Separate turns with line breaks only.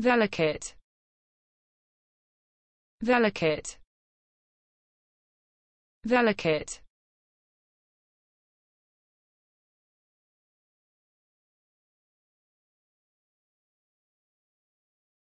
delicate delicate delicate